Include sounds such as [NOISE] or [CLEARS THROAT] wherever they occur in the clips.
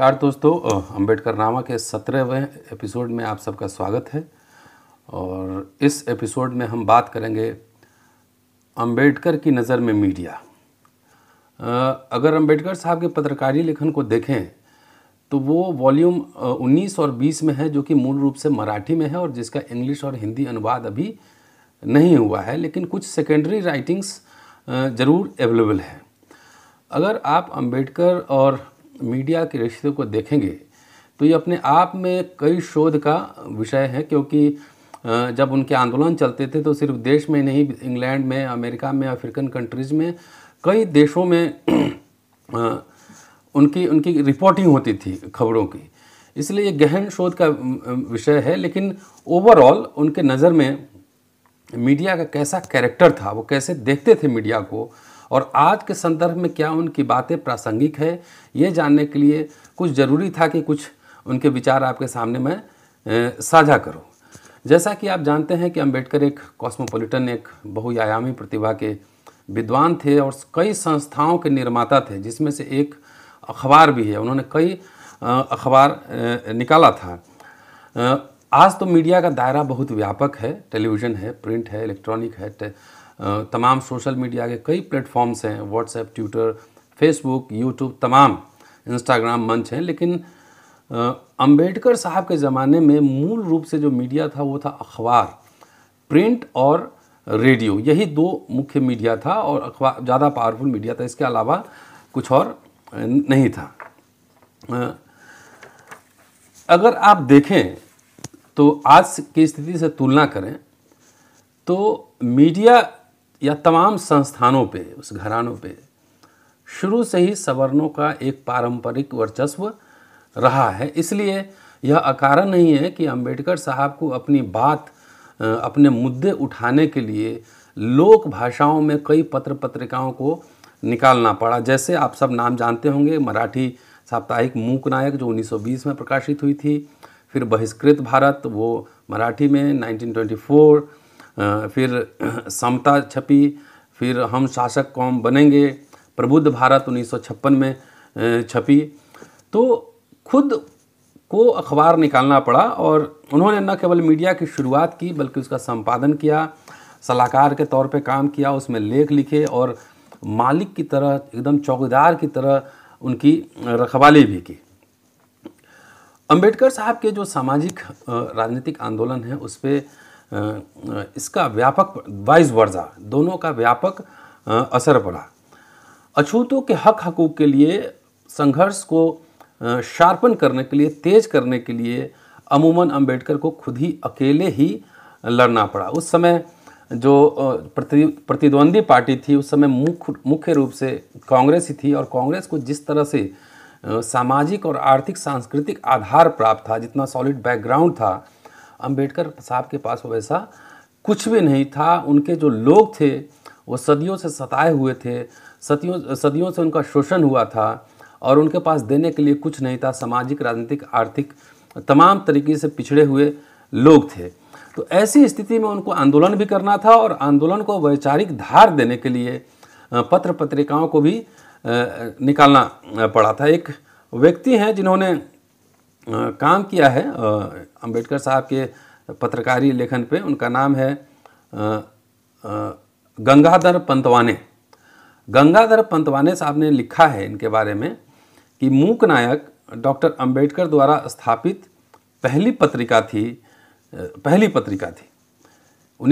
नमस्कार दोस्तों अंबेडकर नामा के सत्रहवें एपिसोड में आप सबका स्वागत है और इस एपिसोड में हम बात करेंगे अंबेडकर की नज़र में मीडिया अगर अंबेडकर साहब के पत्रकारी लेखन को देखें तो वो वॉल्यूम 19 और 20 में है जो कि मूल रूप से मराठी में है और जिसका इंग्लिश और हिंदी अनुवाद अभी नहीं हुआ है लेकिन कुछ सेकेंडरी राइटिंग्स ज़रूर अवेलेबल है अगर आप अंबेडकर और मीडिया के रिश्ते को देखेंगे तो ये अपने आप में कई शोध का विषय है क्योंकि जब उनके आंदोलन चलते थे तो सिर्फ देश में नहीं इंग्लैंड में अमेरिका में अफ्रीकन कंट्रीज़ में कई देशों में [CLEARS THROAT] उनकी उनकी रिपोर्टिंग होती थी खबरों की इसलिए ये गहन शोध का विषय है लेकिन ओवरऑल उनके नज़र में मीडिया का कैसा कैरेक्टर था वो कैसे देखते थे मीडिया को और आज के संदर्भ में क्या उनकी बातें प्रासंगिक है ये जानने के लिए कुछ ज़रूरी था कि कुछ उनके विचार आपके सामने मैं साझा करूँ जैसा कि आप जानते हैं कि अंबेडकर एक कॉस्मोपॉलिटन एक बहुआयामी प्रतिभा के विद्वान थे और कई संस्थाओं के निर्माता थे जिसमें से एक अखबार भी है उन्होंने कई अखबार निकाला था आज तो मीडिया का दायरा बहुत व्यापक है टेलीविज़न है प्रिंट है इलेक्ट्रॉनिक है तमाम सोशल मीडिया के कई प्लेटफॉर्म्स हैं व्हाट्सएप ट्विटर फेसबुक यूट्यूब तमाम इंस्टाग्राम मंच हैं लेकिन अंबेडकर साहब के ज़माने में मूल रूप से जो मीडिया था वो था अखबार प्रिंट और रेडियो यही दो मुख्य मीडिया था और अखबार ज़्यादा पावरफुल मीडिया था इसके अलावा कुछ और नहीं था अगर आप देखें तो आज की स्थिति से तुलना करें तो मीडिया या तमाम संस्थानों पे उस घरानों पे शुरू से ही सवर्णों का एक पारंपरिक वर्चस्व रहा है इसलिए यह अकारण नहीं है कि अंबेडकर साहब को अपनी बात अपने मुद्दे उठाने के लिए लोक भाषाओं में कई पत्र पत्रिकाओं को निकालना पड़ा जैसे आप सब नाम जानते होंगे मराठी साप्ताहिक मूक नायक जो 1920 में प्रकाशित हुई थी फिर बहिष्कृत भारत वो मराठी में 1924 फिर [CLEARS THROAT] समता छपी फिर हम शासक कौम बनेंगे प्रबुद्ध भारत उन्नीस में छपी तो खुद को अखबार निकालना पड़ा और उन्होंने न केवल मीडिया की शुरुआत की बल्कि उसका संपादन किया सलाहकार के तौर पे काम किया उसमें लेख लिखे और मालिक की तरह एकदम चौकीदार की तरह उनकी रखवाली भी की अंबेडकर साहब के जो सामाजिक राजनीतिक आंदोलन है उस पर इसका व्यापक वाइस वर्जा दोनों का व्यापक असर पड़ा अछूतों के हक हकूक़ के लिए संघर्ष को शार्पन करने के लिए तेज करने के लिए अमूमन अंबेडकर को खुद ही अकेले ही लड़ना पड़ा उस समय जो प्रति प्रतिद्वंदी पार्टी थी उस समय मुख्य मुख्य रूप से कांग्रेस ही थी और कांग्रेस को जिस तरह से सामाजिक और आर्थिक सांस्कृतिक आधार प्राप्त था जितना सॉलिड बैकग्राउंड था अंबेडकर साहब के पास वैसा कुछ भी नहीं था उनके जो लोग थे वो सदियों से सताए हुए थे सदियों सदियों से उनका शोषण हुआ था और उनके पास देने के लिए कुछ नहीं था सामाजिक राजनीतिक आर्थिक तमाम तरीके से पिछड़े हुए लोग थे तो ऐसी स्थिति में उनको आंदोलन भी करना था और आंदोलन को वैचारिक धार देने के लिए पत्र पत्रिकाओं को भी निकालना पड़ा था एक व्यक्ति हैं जिन्होंने काम किया है अंबेडकर साहब के पत्रकारी लेखन पे उनका नाम है गंगाधर पंतवाने गंगाधर पंतवाने साहब ने लिखा है इनके बारे में कि मूक नायक डॉक्टर अंबेडकर द्वारा स्थापित पहली पत्रिका थी पहली पत्रिका थी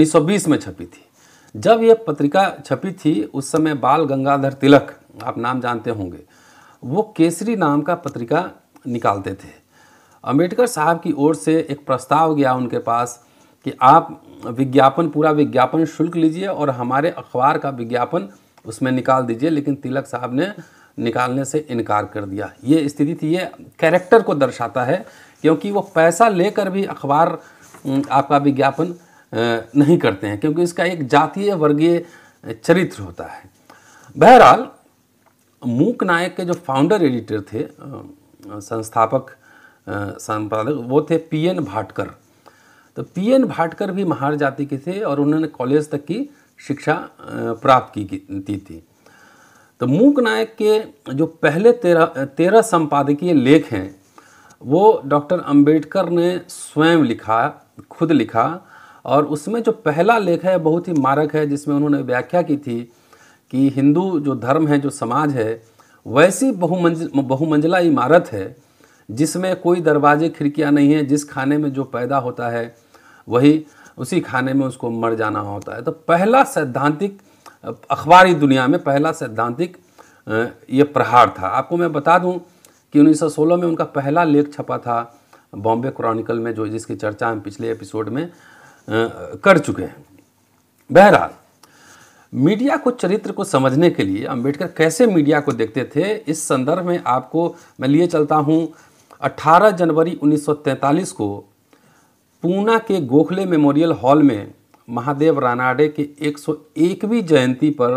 1920 में छपी थी जब यह पत्रिका छपी थी उस समय बाल गंगाधर तिलक आप नाम जानते होंगे वो केसरी नाम का पत्रिका निकालते थे अम्बेडकर साहब की ओर से एक प्रस्ताव गया उनके पास कि आप विज्ञापन पूरा विज्ञापन शुल्क लीजिए और हमारे अखबार का विज्ञापन उसमें निकाल दीजिए लेकिन तिलक साहब ने निकालने से इनकार कर दिया ये स्थिति थी ये कैरेक्टर को दर्शाता है क्योंकि वो पैसा लेकर भी अखबार आपका विज्ञापन नहीं करते हैं क्योंकि इसका एक जातीय वर्गीय चरित्र होता है बहरहाल मूक नायक के जो फाउंडर एडिटर थे संस्थापक संपादक वो थे पी एन भाटकर तो पी एन भाटकर भी महार जाति के थे और उन्होंने कॉलेज तक की शिक्षा प्राप्त की थी तो मूक नायक के जो पहले तेरह तेरह संपादकीय लेख हैं वो डॉक्टर अंबेडकर ने स्वयं लिखा खुद लिखा और उसमें जो पहला लेख है बहुत ही मारक है जिसमें उन्होंने व्याख्या की थी कि हिंदू जो धर्म है जो समाज है वैसी बहुमंज बहुमंजिला इमारत है जिसमें कोई दरवाजे खिड़कियाँ नहीं है जिस खाने में जो पैदा होता है वही उसी खाने में उसको मर जाना होता है तो पहला सैद्धांतिक अखबारी दुनिया में पहला सैद्धांतिक ये प्रहार था आपको मैं बता दूं कि 1916 में उनका पहला लेख छपा था बॉम्बे क्रॉनिकल में जो जिसकी चर्चा हम पिछले एपिसोड में कर चुके हैं बहरहाल मीडिया को चरित्र को समझने के लिए अंबेडकर कैसे मीडिया को देखते थे इस संदर्भ में आपको मैं लिए चलता हूँ 18 जनवरी 1943 को पूना के गोखले मेमोरियल हॉल में महादेव रानाडे के 101वीं जयंती पर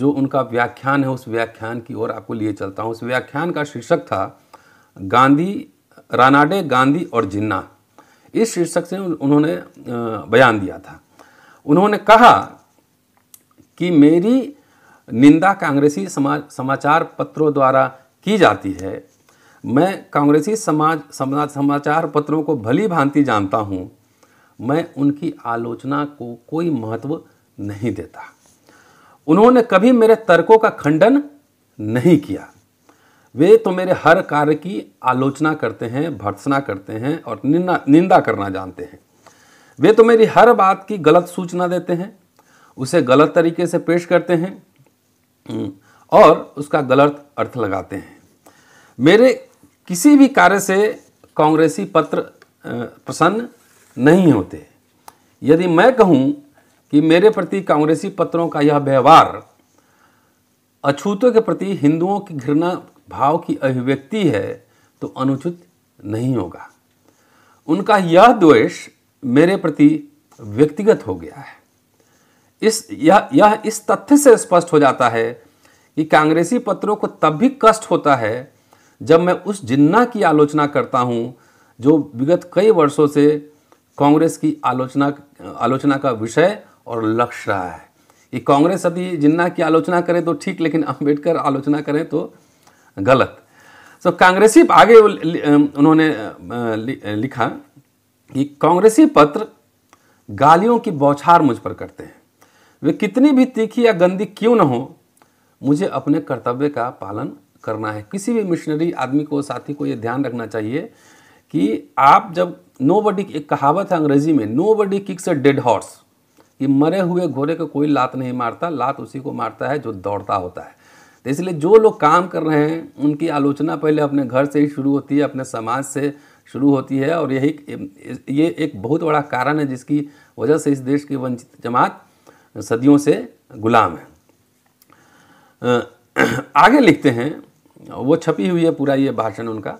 जो उनका व्याख्यान है उस व्याख्यान की ओर आपको लिए चलता हूँ उस व्याख्यान का शीर्षक था गांधी रानाडे गांधी और जिन्ना इस शीर्षक से उन्होंने बयान दिया था उन्होंने कहा कि मेरी निंदा कांग्रेसी समा, समाचार पत्रों द्वारा की जाती है मैं कांग्रेसी समाज समाज समाचार पत्रों को भली भांति जानता हूँ मैं उनकी आलोचना को कोई महत्व नहीं देता उन्होंने कभी मेरे तर्कों का खंडन नहीं किया वे तो मेरे हर कार्य की आलोचना करते हैं भर्सना करते हैं और निंदा निंदा करना जानते हैं वे तो मेरी हर बात की गलत सूचना देते हैं उसे गलत तरीके से पेश करते हैं हम्म, और उसका गलत अर्थ लगाते हैं मेरे किसी भी कार्य से कांग्रेसी पत्र प्रसन्न नहीं होते यदि मैं कहूं कि मेरे प्रति कांग्रेसी पत्रों का यह व्यवहार अछूतों के प्रति हिंदुओं की घृणा भाव की अभिव्यक्ति है तो अनुचित नहीं होगा उनका यह द्वेष मेरे प्रति व्यक्तिगत हो गया है इस यह यह इस तथ्य से स्पष्ट हो जाता है कि कांग्रेसी पत्रों को तब भी कष्ट होता है जब मैं उस जिन्ना की आलोचना करता हूँ जो विगत कई वर्षों से कांग्रेस की आलोचना आलोचना का विषय और लक्ष्य रहा है ये कांग्रेस यदि जिन्ना की आलोचना करे तो ठीक लेकिन अम्बेडकर आलोचना करें तो गलत so, कांग्रेसी आगे उन्होंने लिखा कि कांग्रेसी पत्र गालियों की बौछार मुझ पर करते हैं वे कितनी भी तीखी या गंदी क्यों न हो मुझे अपने कर्तव्य का पालन करना है किसी भी मिशनरी आदमी को साथी को ये ध्यान रखना चाहिए कि आप जब नो बडी एक कहावत है अंग्रेजी में nobody kicks a dead horse कि मरे हुए घोड़े को कोई लात नहीं मारता लात उसी को मारता है जो दौड़ता होता है तो इसलिए जो लोग काम कर रहे हैं उनकी आलोचना पहले अपने घर से ही शुरू होती है अपने समाज से शुरू होती है और यही ये एक बहुत बड़ा कारण है जिसकी वजह से इस देश की वंचित जमात सदियों से गुलाम है [CLEARS THROAT] आगे लिखते हैं वो छपी हुई है पूरा ये भाषण उनका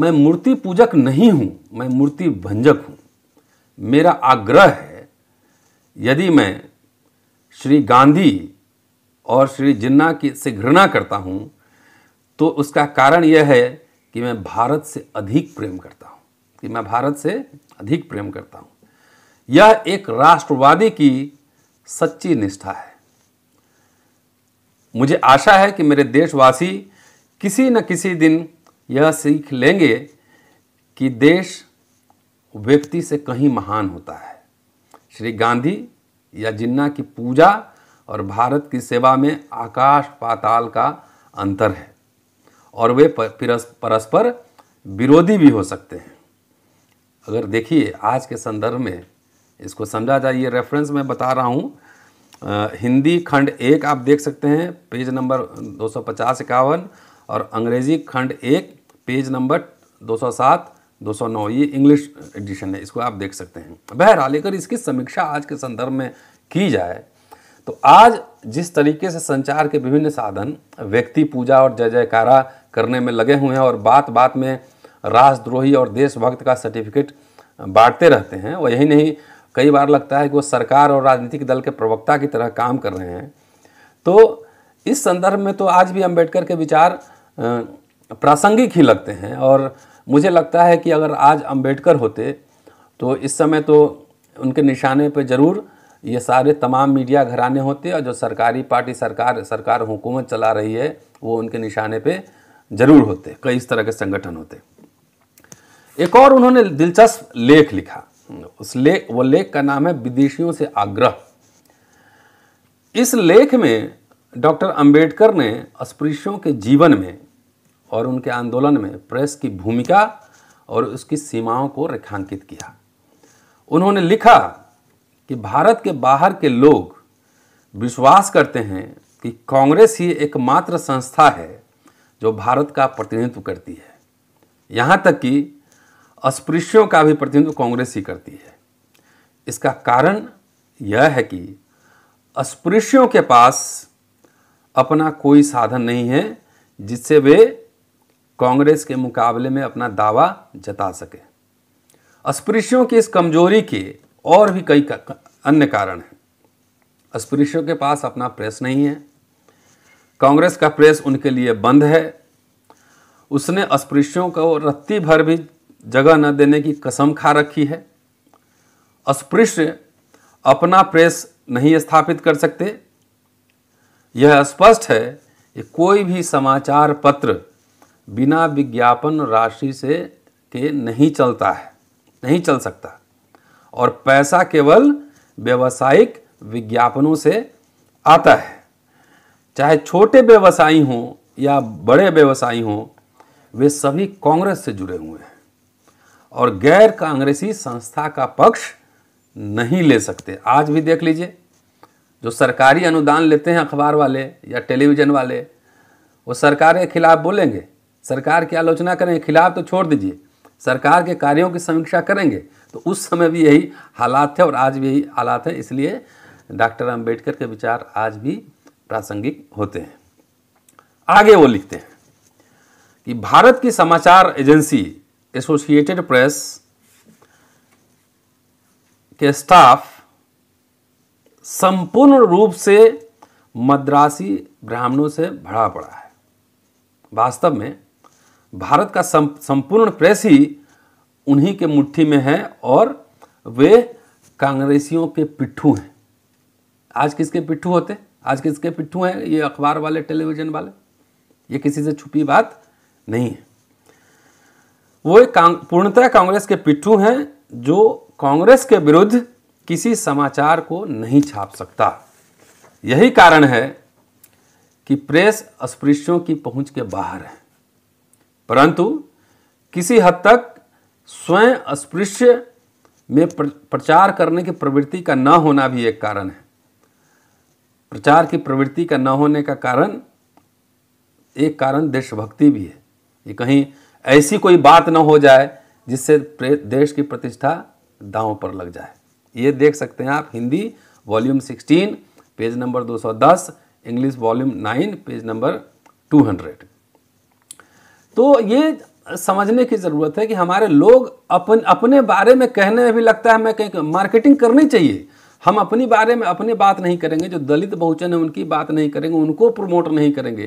मैं मूर्ति पूजक नहीं हूँ मैं मूर्ति भंजक हूँ मेरा आग्रह है यदि मैं श्री गांधी और श्री जिन्ना की से घृणा करता हूँ तो उसका कारण यह है कि मैं भारत से अधिक प्रेम करता हूँ कि मैं भारत से अधिक प्रेम करता हूँ यह एक राष्ट्रवादी की सच्ची निष्ठा है मुझे आशा है कि मेरे देशवासी किसी न किसी दिन यह सीख लेंगे कि देश व्यक्ति से कहीं महान होता है श्री गांधी या जिन्ना की पूजा और भारत की सेवा में आकाश पाताल का अंतर है और वे परस्पर विरोधी भी हो सकते हैं अगर देखिए आज के संदर्भ में इसको समझा जाए ये रेफरेंस मैं बता रहा हूँ हिंदी खंड एक आप देख सकते हैं पेज नंबर दो सौ पचास इक्यावन और अंग्रेजी खंड एक पेज नंबर 207 209 ये इंग्लिश एडिशन है इसको आप देख सकते हैं बहरहाल अगर इसकी समीक्षा आज के संदर्भ में की जाए तो आज जिस तरीके से संचार के विभिन्न साधन व्यक्ति पूजा और जय जयकारा करने में लगे हुए हैं और बात बात में राजद्रोही और देशभक्त का सर्टिफिकेट बांटते रहते हैं वह यही नहीं कई बार लगता है कि वो सरकार और राजनीतिक दल के प्रवक्ता की तरह काम कर रहे हैं तो इस संदर्भ में तो आज भी अंबेडकर के विचार प्रासंगिक ही लगते हैं और मुझे लगता है कि अगर आज अंबेडकर होते तो इस समय तो उनके निशाने पर ज़रूर ये सारे तमाम मीडिया घराने होते और जो सरकारी पार्टी सरकार सरकार हुकूमत चला रही है वो उनके निशाने पे ज़रूर होते कई इस तरह के संगठन होते एक और उन्होंने दिलचस्प लेख लिखा उस लेख वो लेख का नाम है विदेशियों से आग्रह इस लेख में डॉक्टर अंबेडकर ने अस्पृश्यों के जीवन में और उनके आंदोलन में प्रेस की भूमिका और उसकी सीमाओं को रेखांकित किया उन्होंने लिखा कि भारत के बाहर के लोग विश्वास करते हैं कि कांग्रेस ही एकमात्र संस्था है जो भारत का प्रतिनिधित्व करती है यहाँ तक कि अस्पृश्यों का भी प्रतिनिधित्व कांग्रेस ही करती है इसका कारण यह है कि अस्पृश्यों के पास अपना कोई साधन नहीं है जिससे वे कांग्रेस के मुकाबले में अपना दावा जता सके अस्पृश्यों की इस कमजोरी के और भी कई का, अन्य कारण हैं अस्पृश्यों के पास अपना प्रेस नहीं है कांग्रेस का प्रेस उनके लिए बंद है उसने अस्पृश्यों को रत्ती भर भी जगह न देने की कसम खा रखी है अस्पृश्य अपना प्रेस नहीं स्थापित कर सकते यह स्पष्ट है कि कोई भी समाचार पत्र बिना विज्ञापन राशि से के नहीं चलता है नहीं चल सकता और पैसा केवल व्यावसायिक विज्ञापनों से आता है चाहे छोटे व्यवसायी हों या बड़े व्यवसायी हों वे सभी कांग्रेस से जुड़े हुए हैं और गैर कांग्रेसी संस्था का पक्ष नहीं ले सकते आज भी देख लीजिए जो सरकारी अनुदान लेते हैं अखबार वाले या टेलीविज़न वाले वो सरकार के खिलाफ बोलेंगे सरकार की आलोचना करें खिलाफ तो छोड़ दीजिए सरकार के कार्यों की समीक्षा करेंगे तो उस समय भी यही हालात थे और आज भी यही हालात है इसलिए डॉक्टर अंबेडकर के विचार आज भी प्रासंगिक होते हैं आगे वो लिखते हैं कि भारत की समाचार एजेंसी एसोसिएटेड प्रेस के स्टाफ संपूर्ण रूप से मद्रासी ब्राह्मणों से भरा पड़ा है वास्तव में भारत का संपूर्ण प्रेस ही उन्हीं के मुट्ठी में है और वे कांग्रेसियों के पिट्ठू हैं आज किसके पिट्ठू होते आज किसके पिट्ठू हैं ये अखबार वाले टेलीविज़न वाले ये किसी से छुपी बात नहीं है वो कांग, पूर्णतः कांग्रेस के पिट्ठू हैं जो कांग्रेस के विरुद्ध किसी समाचार को नहीं छाप सकता यही कारण है कि प्रेस अस्पृश्यों की पहुंच के बाहर है परंतु किसी हद तक स्वयं अस्पृश्य में प्रचार करने की प्रवृत्ति का न होना भी एक कारण है प्रचार की प्रवृत्ति का न होने का कारण एक कारण देशभक्ति भी है ये कहीं ऐसी कोई बात न हो जाए जिससे देश की प्रतिष्ठा दांव पर लग जाए ये देख सकते हैं आप Hindi volume 16 page number 210 English volume 9 page number 200 तो ये समझने की ज़रूरत है कि हमारे लोग अपन अपने बारे में कहने में भी लगता है हमें कहीं मार्केटिंग करनी चाहिए हम अपनी बारे में अपनी बात नहीं करेंगे जो दलित बहुजन है उनकी बात नहीं करेंगे उनको प्रमोट नहीं करेंगे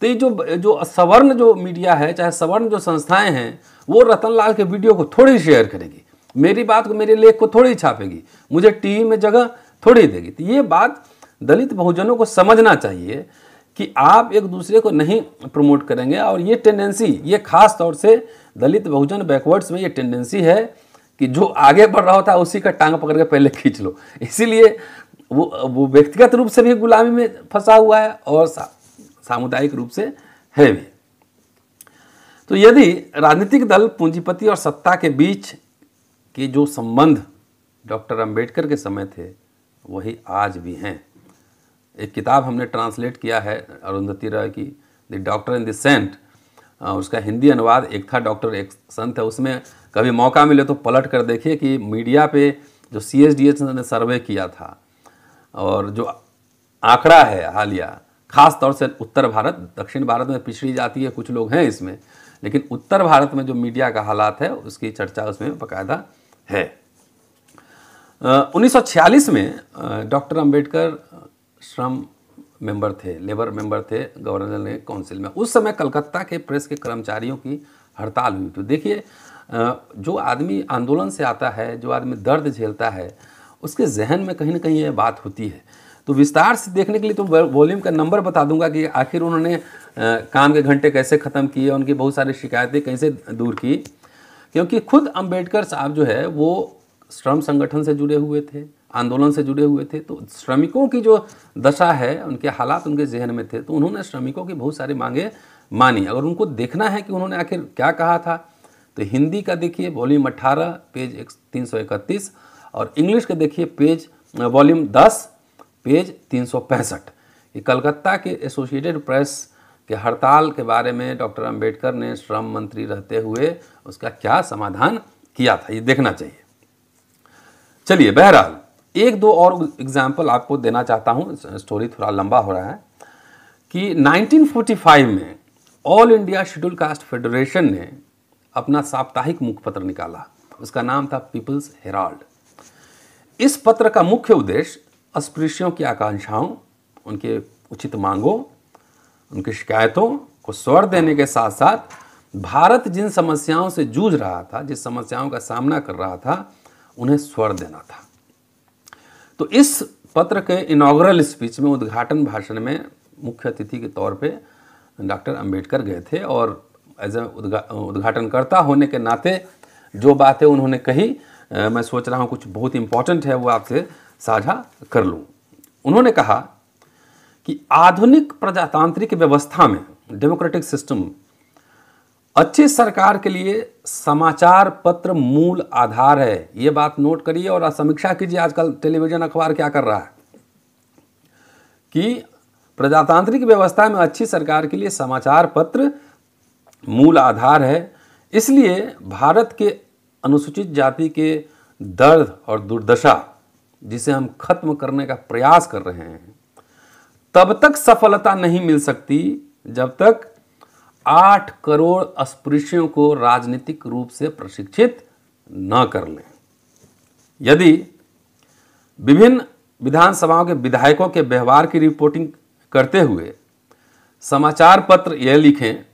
तो ये जो जो सवर्ण जो मीडिया है चाहे सवर्ण जो संस्थाएं हैं वो रतन लाल के वीडियो को थोड़ी शेयर करेगी मेरी बात को मेरे लेख को थोड़ी छापेगी मुझे टीवी में जगह थोड़ी देगी तो ये बात दलित बहुजनों को समझना चाहिए कि आप एक दूसरे को नहीं प्रमोट करेंगे और ये टेंडेंसी ये खास तौर से दलित बहुजन बैकवर्ड्स में ये टेंडेंसी है कि जो आगे बढ़ रहा होता है उसी का टांग पकड़ के पहले खींच लो इसीलिए वो वो व्यक्तिगत रूप से भी गुलामी में फंसा हुआ है और सा, सामुदायिक रूप से है भी तो यदि राजनीतिक दल पूंजीपति और सत्ता के बीच के जो संबंध डॉक्टर अंबेडकर के समय थे वही आज भी हैं एक किताब हमने ट्रांसलेट किया है अरुंधति राय की the doctor in the saint उसका हिंदी अनुवाद एक था डॉक्टर एक संत है उसमें कभी मौका मिले तो पलट कर देखिए कि मीडिया पे जो सी एस डी ने सर्वे किया था और जो आंकड़ा है हालिया खास तौर से उत्तर भारत दक्षिण भारत में पिछड़ी जाती है कुछ लोग हैं इसमें लेकिन उत्तर भारत में जो मीडिया का हालात है उसकी चर्चा उसमें बाकायदा है उन्नीस में डॉक्टर अम्बेडकर श्रम मेंबर थे लेबर मेंबर थे गवर्नर ने काउंसिल में उस समय कलकत्ता के प्रेस के कर्मचारियों की हड़ताल हुई तो देखिए जो आदमी आंदोलन से आता है जो आदमी दर्द झेलता है उसके जहन में कहीं ना कहीं ये बात होती है तो विस्तार से देखने के लिए तो वॉल्यूम का नंबर बता दूंगा कि आखिर उन्होंने काम के घंटे कैसे ख़त्म किए उनकी बहुत सारी शिकायतें कैसे दूर की क्योंकि खुद अम्बेडकर साहब जो है वो श्रम संगठन से जुड़े हुए थे आंदोलन से जुड़े हुए थे तो श्रमिकों की जो दशा है उनके हालात उनके जहन में थे तो उन्होंने श्रमिकों की बहुत सारी मांगें मानी अगर उनको देखना है कि उन्होंने आखिर क्या कहा था तो हिंदी का देखिए वॉल्यूम अट्ठारह पेज एक तीन सौ इकतीस और इंग्लिश का देखिए पेज वॉल्यूम दस पेज तीन सौ पैंसठ ये कलकत्ता के एसोसिएटेड प्रेस के हड़ताल के बारे में डॉक्टर अंबेडकर ने श्रम मंत्री रहते हुए उसका क्या समाधान किया था ये देखना चाहिए चलिए बहरहाल एक दो और एग्जाम्पल आपको देना चाहता हूँ स्टोरी थोड़ा लंबा हो रहा है कि 1945 में all India scheduled caste federation ने अपना साप्ताहिक मुखपत्र निकाला उसका नाम था पीपल्स हेराल्ड इस पत्र का मुख्य उद्देश्य अस्पृश्यों की आकांक्षाओं उनके उचित मांगों उनकी शिकायतों को स्वर देने के साथ साथ भारत जिन समस्याओं से जूझ रहा था जिस समस्याओं का सामना कर रहा था उन्हें स्वर देना था तो इस पत्र के इनाग्रल स्पीच में उद्घाटन भाषण में मुख्य अतिथि के तौर पे डॉक्टर अंबेडकर गए थे और एज ए उद्घाटनकर्ता होने के नाते जो बातें उन्होंने कही आ, मैं सोच रहा हूँ कुछ बहुत इम्पोर्टेंट है वो आपसे साझा कर लूँ उन्होंने कहा कि आधुनिक प्रजातांत्रिक व्यवस्था में डेमोक्रेटिक सिस्टम अच्छी सरकार के लिए समाचार पत्र मूल आधार है ये बात नोट करिए और समीक्षा कीजिए आजकल टेलीविजन अखबार क्या कर रहा है कि प्रजातांत्रिक व्यवस्था में अच्छी सरकार के लिए समाचार पत्र मूल आधार है इसलिए भारत के अनुसूचित जाति के दर्द और दुर्दशा जिसे हम खत्म करने का प्रयास कर रहे हैं तब तक सफलता नहीं मिल सकती जब तक आठ करोड़ अस्पृश्यों को राजनीतिक रूप से प्रशिक्षित न कर लें यदि विभिन्न विधानसभाओं के विधायकों के व्यवहार की रिपोर्टिंग करते हुए समाचार पत्र यह लिखें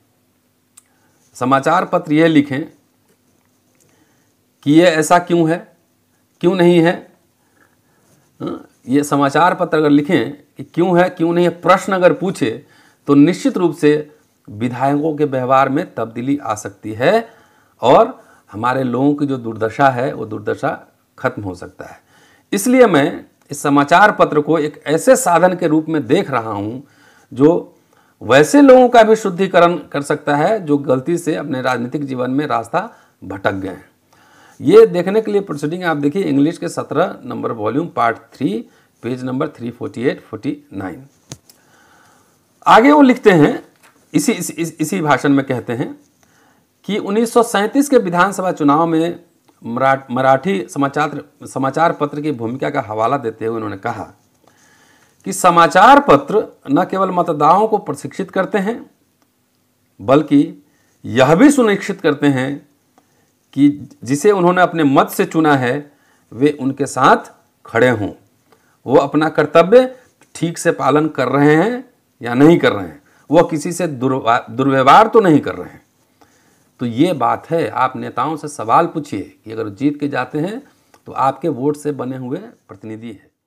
समाचार पत्र यह लिखें कि यह ऐसा क्यों है क्यों नहीं है हाँ, ये समाचार पत्र अगर लिखें कि क्यों है क्यों नहीं है प्रश्न अगर पूछे तो निश्चित रूप से विधायकों के व्यवहार में तब्दीली आ सकती है और हमारे लोगों की जो दुर्दशा है वो दुर्दशा खत्म हो सकता है इसलिए मैं इस समाचार पत्र को एक ऐसे साधन के रूप में देख रहा हूँ जो वैसे लोगों का भी शुद्धिकरण कर सकता है जो गलती से अपने राजनीतिक जीवन में रास्ता भटक गए हैं ये देखने के लिए प्रोसीडिंग आप देखिए इंग्लिश के सत्रह number volume part three page number three forty eight forty nine आगे वो लिखते हैं इसी इस, इस, इसी भाषण में कहते हैं कि उन्नीस के विधानसभा चुनाव में मराठ मराठी समाचार समाचार पत्र की भूमिका का हवाला देते हुए उन्होंने कहा कि समाचार पत्र न केवल मतदाताओं को प्रशिक्षित करते हैं बल्कि यह भी सुनिश्चित करते हैं कि जिसे उन्होंने अपने मत से चुना है वे उनके साथ खड़े हों वो अपना कर्तव्य ठीक से पालन कर रहे हैं या नहीं कर रहे हैं वह किसी से दुर्व्यवहार तो नहीं कर रहे हैं तो ये बात है आप नेताओं से सवाल पूछिए कि अगर जीत के जाते हैं तो आपके वोट से बने हुए प्रतिनिधि हैं